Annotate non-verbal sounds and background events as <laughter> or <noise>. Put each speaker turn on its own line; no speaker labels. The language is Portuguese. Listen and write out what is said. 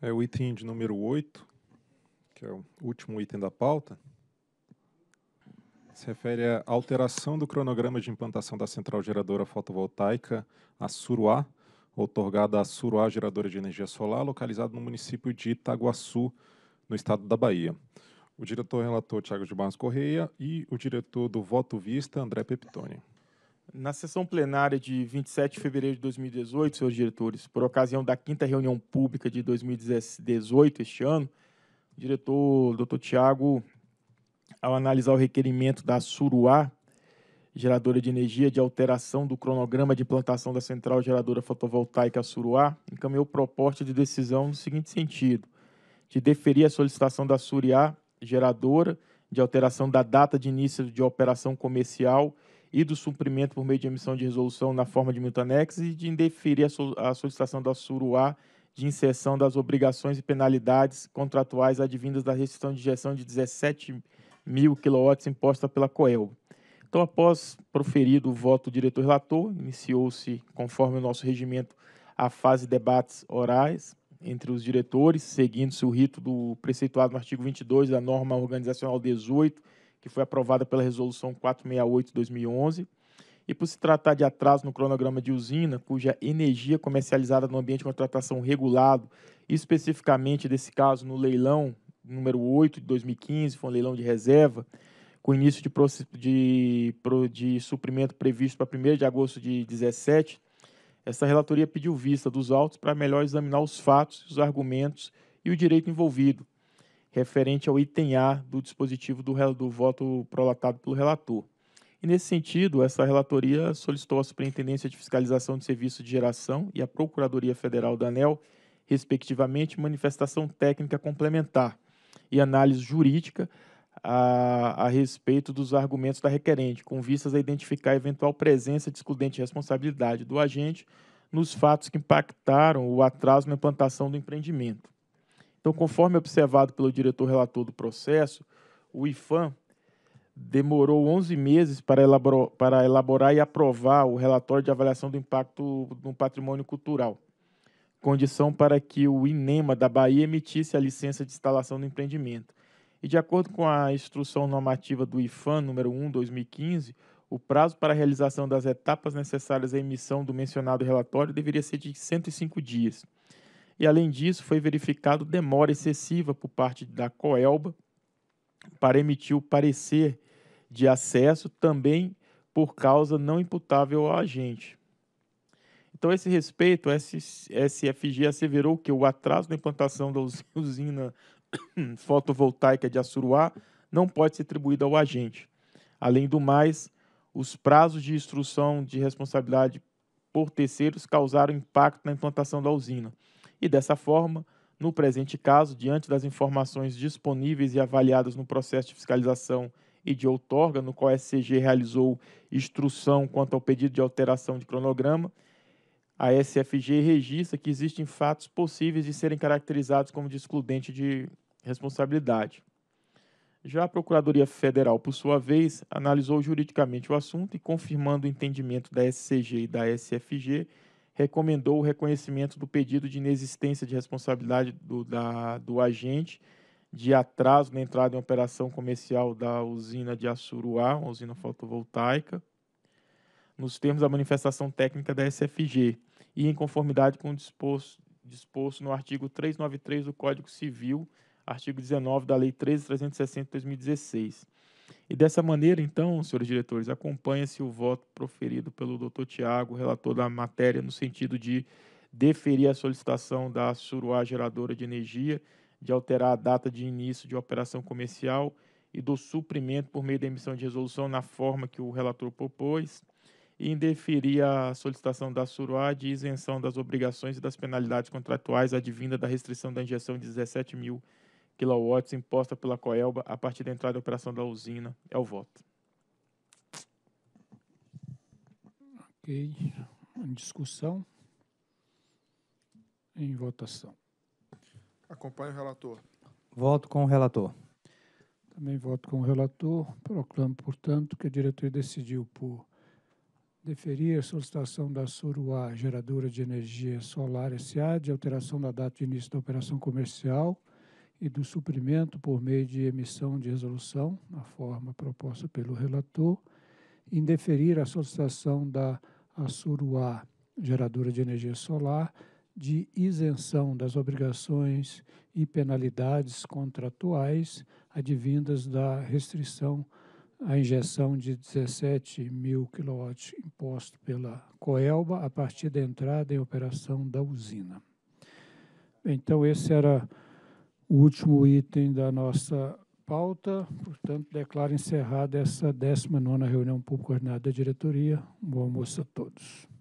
É o item de número 8, que é o último item da pauta, se refere à alteração do cronograma de implantação da central geradora fotovoltaica, a Suruá, outorgada à Suruá Geradora de Energia Solar, localizada no município de Itaguaçu, no estado da Bahia. O diretor relator Tiago de Barros Correia e o diretor do Voto Vista, André Peptoni. Na sessão plenária de 27 de fevereiro de 2018, senhores diretores, por ocasião da quinta reunião pública de 2018, este ano, o diretor doutor Tiago, ao analisar o requerimento da Suruá, geradora de energia, de alteração do cronograma de implantação da central geradora fotovoltaica Suruá, encaminhou proposta de decisão no seguinte sentido: de deferir a solicitação da Suruá, geradora, de alteração da data de início de operação comercial e do suprimento por meio de emissão de resolução na forma de multanex e de indeferir a, solicitação da Surua de inserção das obrigações e penalidades contratuais advindas da restrição de gestão de 17 mil quilowatts imposta pela COEL. Então, após proferido o voto do diretor-relator, iniciou-se, conforme o nosso regimento, a fase de debates orais entre os diretores, seguindo-se o rito do preceituado no artigo 22 da norma organizacional 18 que foi aprovada pela Resolução 468-2011. E por se tratar de atraso no cronograma de usina, cuja energia é comercializada no ambiente de contratação regulado, especificamente desse caso no leilão número 8 de 2015, foi um leilão de reserva, com início de, de, de suprimento previsto para 1 de agosto de 17, essa relatoria pediu vista dos autos para melhor examinar os fatos, os argumentos e o direito envolvido, referente ao item A do dispositivo do, do voto prolatado pelo relator. E, nesse sentido, essa relatoria solicitou à Superintendência de Fiscalização de Serviços de Geração e à Procuradoria Federal da ANEL, respectivamente, manifestação técnica complementar e análise jurídica a, a respeito dos argumentos da requerente, com vistas a identificar a eventual presença de excludente responsabilidade do agente nos fatos que impactaram o atraso na implantação do empreendimento. Então, conforme observado pelo diretor relator do processo, o IFAM demorou 11 meses para elaborar, para elaborar e aprovar o relatório de avaliação do impacto no patrimônio cultural, condição para que o INEMA da Bahia emitisse a licença de instalação do empreendimento. E de acordo com a instrução normativa do IFAM número 1/2015, o prazo para a realização das etapas necessárias à emissão do mencionado relatório deveria ser de 105 dias e, além disso, foi verificado demora excessiva por parte da Coelba para emitir o parecer de acesso, também por causa não imputável ao agente. Então, a esse respeito, a SFG asseverou que o atraso na implantação da usina <coughs> fotovoltaica de Assuruá não pode ser atribuído ao agente. Além do mais, os prazos de instrução de responsabilidade por terceiros causaram impacto na implantação da usina, e, dessa forma, no presente caso, diante das informações disponíveis e avaliadas no processo de fiscalização e de outorga, no qual a SCG realizou instrução quanto ao pedido de alteração de cronograma, a SFG registra que existem fatos possíveis de serem caracterizados como de excludente de responsabilidade. Já a Procuradoria Federal, por sua vez, analisou juridicamente o assunto e, confirmando o entendimento da SCG e da SFG, recomendou o reconhecimento do pedido de inexistência de responsabilidade do, da, do agente de atraso na entrada em operação comercial da usina de Assuruá, uma usina fotovoltaica, nos termos da manifestação técnica da SFG e em conformidade com o disposto, disposto no artigo 393 do Código Civil, artigo 19 da Lei 13.360 de 2016 e dessa maneira, então, senhores diretores, acompanha-se o voto proferido pelo doutor Tiago, relator da matéria, no sentido de deferir a solicitação da Suruá Geradora de Energia de alterar a data de início de operação comercial e do suprimento por meio da emissão de resolução na forma que o relator propôs, e indeferir a solicitação da Suruá de isenção das obrigações e das penalidades contratuais advinda da restrição da injeção de 17 mil kW imposta pela Coelba a partir da entrada da operação da usina. É o voto.
Ok. Em discussão. Em votação. Acompanhe o relator. Voto com o relator. Também voto com o relator. Proclamo, portanto, que a diretoria decidiu por deferir a solicitação da Suruá Geradora de Energia Solar S.A. de alteração da data de início da operação comercial e do suprimento por meio de emissão de resolução, na forma proposta pelo relator, indeferir a solicitação da Assuruá, geradora de energia solar, de isenção das obrigações e penalidades contratuais advindas da restrição à injeção de 17 mil quilowatts imposto pela Coelba a partir da entrada em operação da usina. Então, esse era o último item da nossa pauta. Portanto, declaro encerrada essa 19ª reunião pública ordinária da diretoria. Um bom almoço a todos.